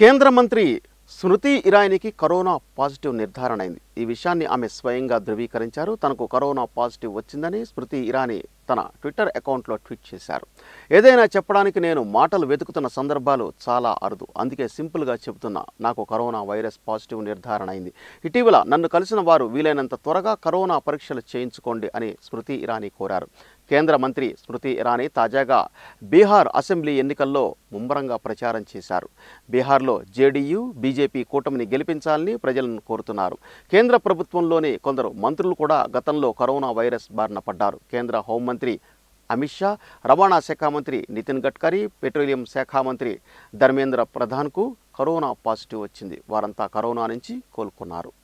కేంద్ర మంత్రి స్మృతి ఇరానీకి corona positive నిర్ధారణ అయింది ఈ విషయాన్ని ఆమె స్వయంగా ధృవీకరించారు తనకు కరోనా పాజిటివ్ వచ్చిందని స్మృతి ఇరానీ తన ట్విట్టర్ అకౌంట్లో ట్వీట్ చేశారు ఏదైనా చెప్పడానికి నేను మాటలు వెతుకుతున్న సందర్భాలు చాలా అరుదు అందుకే సింపుల్గా చెబుతున్నా నాకు కరోనా వైరస్ పాజిటివ్ నిర్ధారణ అయింది ఇటీవల నన్ను కలిసిన వారు వీలైనంత త్వరగా కరోనా పరీక్షలు చేయించుకోండి అని స్మృతి ఇరానీ కోరారు కేంద్ర మంత్రి స్మృతి ఇరానీ తాజాగా బీహార్ అసెంబ్లీ ఎన్నికల్లో ముమ్మరంగా ప్రచారం చేశారు బీహార్లో జేడీయూ బీజేపీ కూటమిని గెలిపించాలని ప్రజలను కోరుతున్నారు కేంద్ర కేంద్ర ప్రభుత్వంలోనే కొందరు మంత్రులు కూడా గతంలో కరోనా వైరస్ బారిన పడ్డారు కేంద్ర హోంమంత్రి అమిత్ షా రవాణా శాఖ మంత్రి నితిన్ గడ్కరీ పెట్రోలియం శాఖ మంత్రి ధర్మేంద్ర ప్రధాన్కు కరోనా పాజిటివ్ వచ్చింది వారంతా కరోనా నుంచి కోలుకున్నారు